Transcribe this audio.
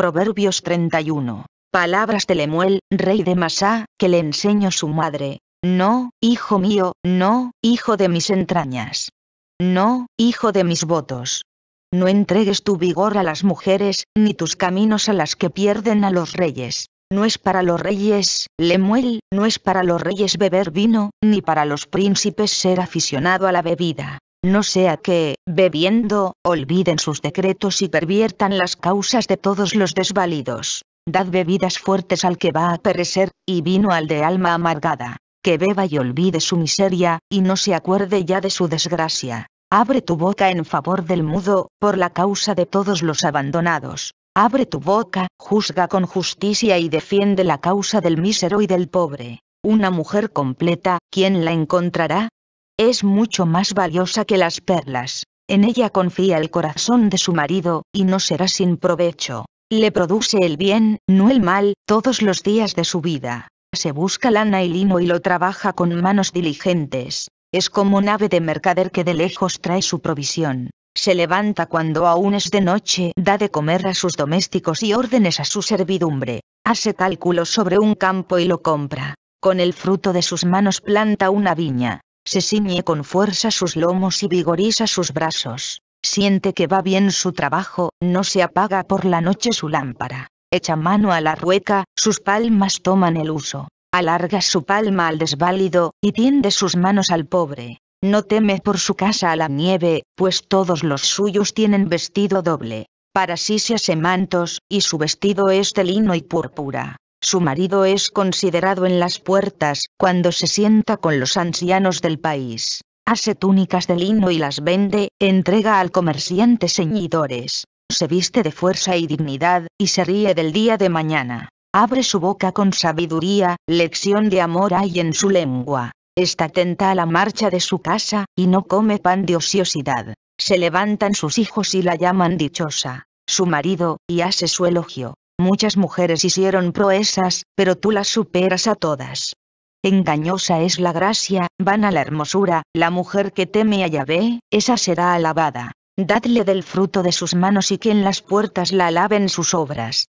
Proverbios 31. Palabras de Lemuel, rey de Masá, que le enseñó su madre. No, hijo mío, no, hijo de mis entrañas. No, hijo de mis votos. No entregues tu vigor a las mujeres, ni tus caminos a las que pierden a los reyes. No es para los reyes, Lemuel, no es para los reyes beber vino, ni para los príncipes ser aficionado a la bebida. No sea que, bebiendo, olviden sus decretos y perviertan las causas de todos los desvalidos. Dad bebidas fuertes al que va a perecer, y vino al de alma amargada, que beba y olvide su miseria, y no se acuerde ya de su desgracia. Abre tu boca en favor del mudo, por la causa de todos los abandonados. Abre tu boca, juzga con justicia y defiende la causa del mísero y del pobre. Una mujer completa, ¿quién la encontrará? es mucho más valiosa que las perlas. En ella confía el corazón de su marido, y no será sin provecho. Le produce el bien, no el mal, todos los días de su vida. Se busca lana y lino y lo trabaja con manos diligentes. Es como nave de mercader que de lejos trae su provisión. Se levanta cuando aún es de noche, da de comer a sus domésticos y órdenes a su servidumbre. Hace cálculos sobre un campo y lo compra. Con el fruto de sus manos planta una viña se ciñe con fuerza sus lomos y vigoriza sus brazos, siente que va bien su trabajo, no se apaga por la noche su lámpara, echa mano a la rueca, sus palmas toman el uso, alarga su palma al desválido, y tiende sus manos al pobre. No teme por su casa a la nieve, pues todos los suyos tienen vestido doble, para sí se hace mantos, y su vestido es de lino y púrpura. Su marido es considerado en las puertas, cuando se sienta con los ancianos del país. Hace túnicas de lino y las vende, entrega al comerciante ceñidores. Se viste de fuerza y dignidad, y se ríe del día de mañana. Abre su boca con sabiduría, lección de amor hay en su lengua. Está atenta a la marcha de su casa, y no come pan de ociosidad. Se levantan sus hijos y la llaman dichosa. Su marido, y hace su elogio. Muchas mujeres hicieron proezas, pero tú las superas a todas. Engañosa es la gracia, van a la hermosura, la mujer que teme a Yahvé, esa será alabada. Dadle del fruto de sus manos y que en las puertas la alaben sus obras.